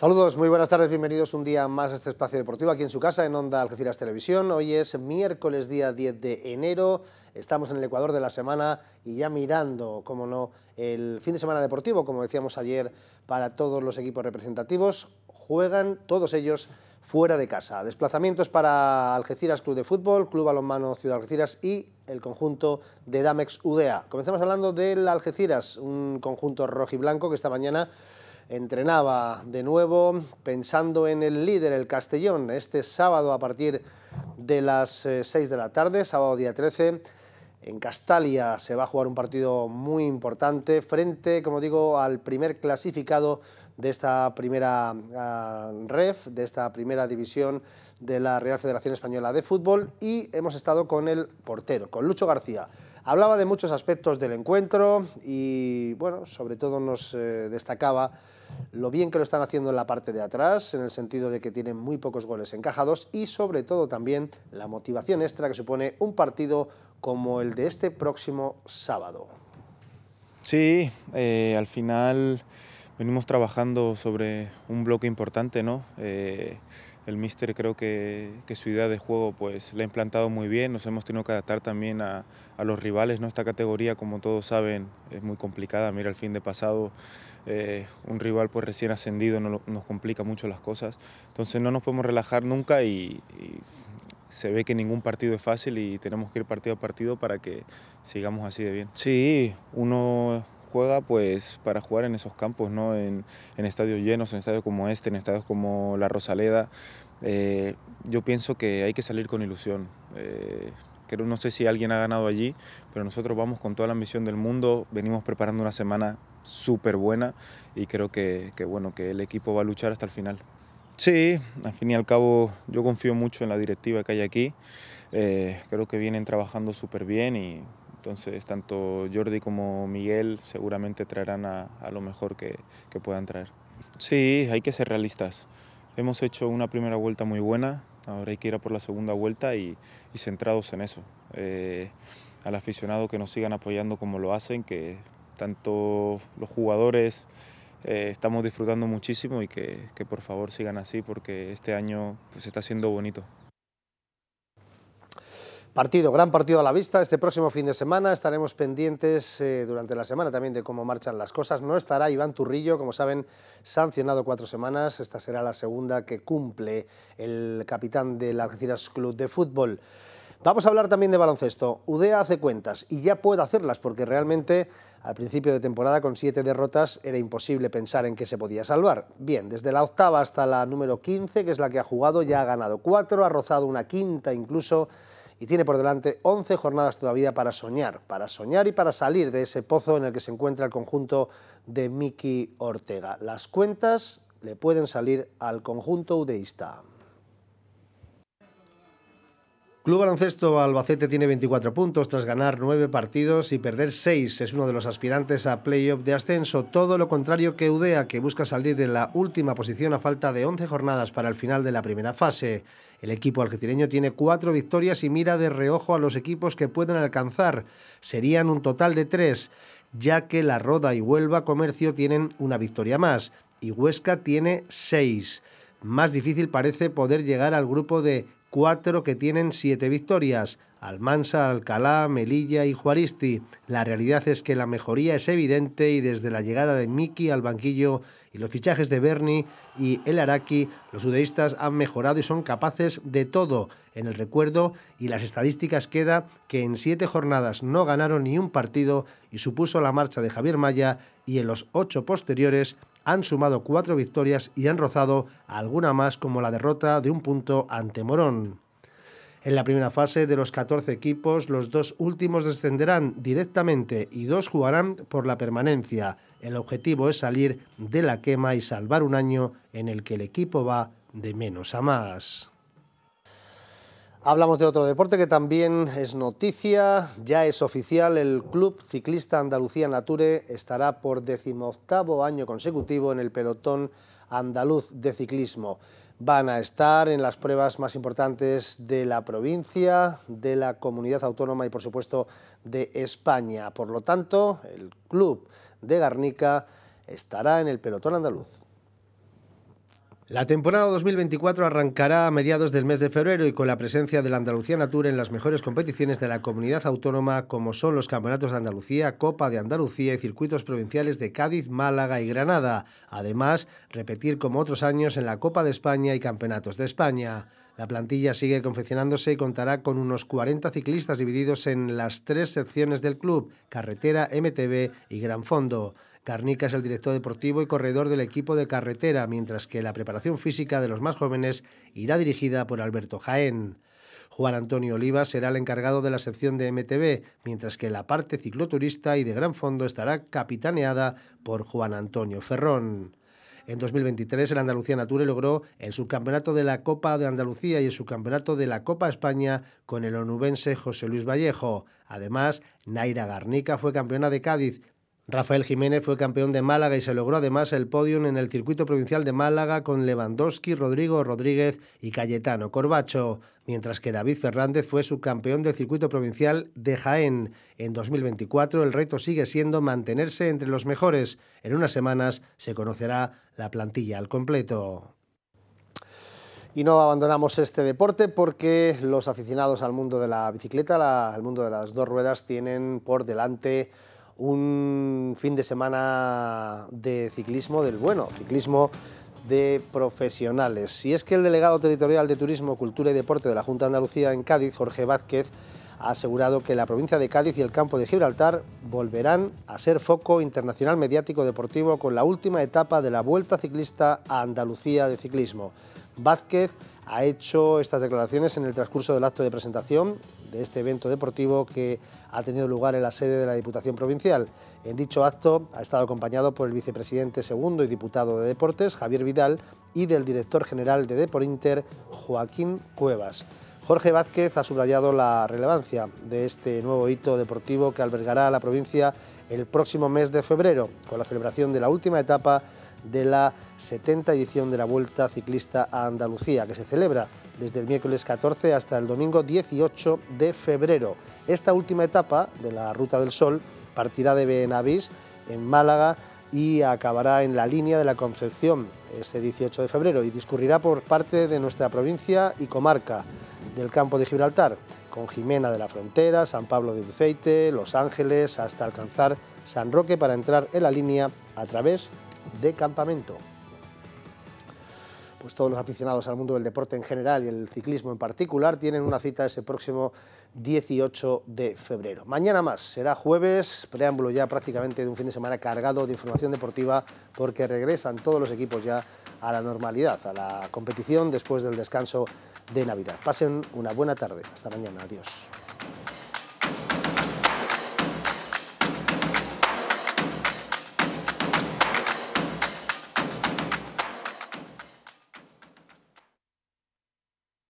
Saludos, muy buenas tardes, bienvenidos un día más a este espacio deportivo aquí en su casa en Onda Algeciras Televisión. Hoy es miércoles día 10 de enero, estamos en el Ecuador de la semana y ya mirando, como no, el fin de semana deportivo, como decíamos ayer, para todos los equipos representativos. Juegan todos ellos fuera de casa. Desplazamientos para Algeciras Club de Fútbol, Club Balonmano Ciudad Algeciras y el conjunto de Damex UDEA. Comenzamos hablando del Algeciras, un conjunto rojiblanco que esta mañana entrenaba de nuevo pensando en el líder, el Castellón, este sábado a partir de las 6 eh, de la tarde, sábado día 13. En Castalia se va a jugar un partido muy importante frente, como digo, al primer clasificado de esta primera red, ah, ref, de esta primera división de la Real Federación Española de Fútbol y hemos estado con el portero, con Lucho García. Hablaba de muchos aspectos del encuentro y, bueno, sobre todo nos eh, destacaba lo bien que lo están haciendo en la parte de atrás, en el sentido de que tienen muy pocos goles encajados y sobre todo también la motivación extra que supone un partido como el de este próximo sábado. Sí, eh, al final venimos trabajando sobre un bloque importante, ¿no? Eh, el míster creo que, su idea de juego pues la ha implantado muy bien, nos hemos tenido que adaptar también a, los rivales, ¿no? esta categoría como todos saben es muy complicada, mira el fin de pasado eh, un rival pues recién ascendido nos complica mucho las cosas, entonces no nos podemos relajar nunca y, y se ve que ningún partido es fácil y tenemos que ir partido a partido para que sigamos así de bien. Sí, uno juega pues para jugar en esos campos, ¿no? en, en estadios llenos, en estadios como este, en estadios como La Rosaleda. Eh, yo pienso que hay que salir con ilusión. Eh, no sé si alguien ha ganado allí, pero nosotros vamos con toda la ambición del mundo, venimos preparando una semana súper buena y creo que, que, bueno, que el equipo va a luchar hasta el final. Sí, al fin y al cabo yo confío mucho en la directiva que hay aquí. Eh, creo que vienen trabajando súper bien y entonces, tanto Jordi como Miguel seguramente traerán a, lo mejor que, puedan traer. Sí, hay que ser realistas. Hemos hecho una primera vuelta muy buena, ahora hay que ir a por la segunda vuelta y, centrados en eso. Eh, al aficionado que nos sigan apoyando como lo hacen, que tanto los jugadores eh, estamos disfrutando muchísimo y que, por favor sigan así porque este año se pues, está haciendo bonito. Partido, gran partido a la vista este próximo fin de semana. Estaremos pendientes eh, durante la semana también de cómo marchan las cosas. No estará Iván Turrillo, como saben, sancionado cuatro semanas. Esta será la segunda que cumple el capitán del Algeciras Club de Fútbol. Vamos a hablar también de baloncesto. Udea hace cuentas y ya puede hacerlas porque realmente al principio de temporada con siete derrotas era imposible pensar en que se podía salvar. Bien, desde la octava hasta la número 15, que es la que ha jugado, ya ha ganado cuatro, ha rozado una quinta incluso y tiene por delante 11 jornadas todavía para soñar, para soñar y para salir de ese pozo en el que se encuentra el conjunto de Miki Ortega. Las cuentas le pueden salir al conjunto udeísta. Club Baloncesto Albacete tiene 24 puntos tras ganar 9 partidos y perder 6. Es uno de los aspirantes a playoff de ascenso, todo lo contrario que Udea, que busca salir de la última posición a falta de 11 jornadas para el final de la primera fase. El equipo algetireño tiene 4 victorias y mira de reojo a los equipos que pueden alcanzar. Serían un total de 3, ya que La Roda y Huelva Comercio tienen una victoria más y Huesca tiene 6. Más difícil parece poder llegar al grupo de cuatro que tienen siete victorias. Almansa, Alcalá, Melilla y Juaristi. La realidad es que la mejoría es evidente y desde la llegada de Miki al banquillo y los fichajes de Bernie y El Araki, los judeístas han mejorado y son capaces de todo en el recuerdo y las estadísticas queda que en siete jornadas no ganaron ni un partido y supuso la marcha de Javier Maya y en los ocho posteriores han sumado cuatro victorias y han rozado alguna más como la derrota de un punto ante Morón. En la primera fase de los 14 equipos, los dos últimos descenderán directamente y dos jugarán por la permanencia. El objetivo es salir de la quema y salvar un año en el que el equipo va de menos a más. Hablamos de otro deporte que también es noticia, ya es oficial, el Club Ciclista Andalucía Nature estará por decimoctavo año consecutivo en el pelotón andaluz de ciclismo. Van a estar en las pruebas más importantes de la provincia, de la comunidad autónoma y por supuesto de España. Por lo tanto, el club de Garnica estará en el pelotón andaluz. La temporada 2024 arrancará a mediados del mes de febrero y con la presencia de la Andalucía Natura en las mejores competiciones de la comunidad autónoma como son los Campeonatos de Andalucía, Copa de Andalucía y circuitos provinciales de Cádiz, Málaga y Granada. Además, repetir como otros años en la Copa de España y Campeonatos de España. La plantilla sigue confeccionándose y contará con unos 40 ciclistas divididos en las tres secciones del club, carretera, MTB y Gran Fondo. Carnica es el director deportivo y corredor del equipo de carretera, mientras que la preparación física de los más jóvenes irá dirigida por Alberto Jaén. Juan Antonio Oliva será el encargado de la sección de MTB, mientras que la parte cicloturista y de gran fondo estará capitaneada por Juan Antonio Ferrón. En 2023, el Andalucía Nature logró el subcampeonato de la Copa de Andalucía y el subcampeonato de la Copa España con el onubense José Luis Vallejo. Además, Naira Garnica fue campeona de Cádiz, Rafael Jiménez fue campeón de Málaga y se logró además el podium en el circuito provincial de Málaga con Lewandowski, Rodrigo Rodríguez y Cayetano Corbacho, mientras que David Fernández fue subcampeón del circuito provincial de Jaén. En 2024 el reto sigue siendo mantenerse entre los mejores. En unas semanas se conocerá la plantilla al completo. Y no abandonamos este deporte porque los aficionados al mundo de la bicicleta, al mundo de las dos ruedas, tienen por delante un fin de semana de ciclismo del bueno, ciclismo de profesionales. Y es que el delegado territorial de Turismo, Cultura y Deporte de la Junta de Andalucía en Cádiz, Jorge Vázquez, ha asegurado que la provincia de Cádiz y el campo de Gibraltar volverán a ser foco internacional mediático deportivo con la última etapa de la Vuelta Ciclista a Andalucía de Ciclismo. Vázquez ha hecho estas declaraciones en el transcurso del acto de presentación de este evento deportivo que ha tenido lugar en la sede de la Diputación Provincial. En dicho acto ha estado acompañado por el vicepresidente segundo y diputado de Deportes, Javier Vidal, y del director general de Deporinter, Joaquín Cuevas. Jorge Vázquez ha subrayado la relevancia de este nuevo hito deportivo que albergará a la provincia el próximo mes de febrero, con la celebración de la última etapa de la 70 edición de la Vuelta Ciclista a Andalucía, que se celebra desde el miércoles 14 hasta el domingo 18 de febrero. Esta última etapa de la Ruta del Sol partirá de Benavís, en Málaga, y acabará en la línea de la Concepción ese 18 de febrero y discurrirá por parte de nuestra provincia y comarca del campo de Gibraltar, con Jimena de la Frontera, San Pablo de Duceite, Los Ángeles, hasta alcanzar San Roque para entrar en la línea a través de campamento. Pues todos los aficionados al mundo del deporte en general y el ciclismo en particular tienen una cita ese próximo 18 de febrero. Mañana más, será jueves, preámbulo ya prácticamente de un fin de semana cargado de información deportiva porque regresan todos los equipos ya a la normalidad, a la competición después del descanso de Navidad. Pasen una buena tarde, hasta mañana, adiós.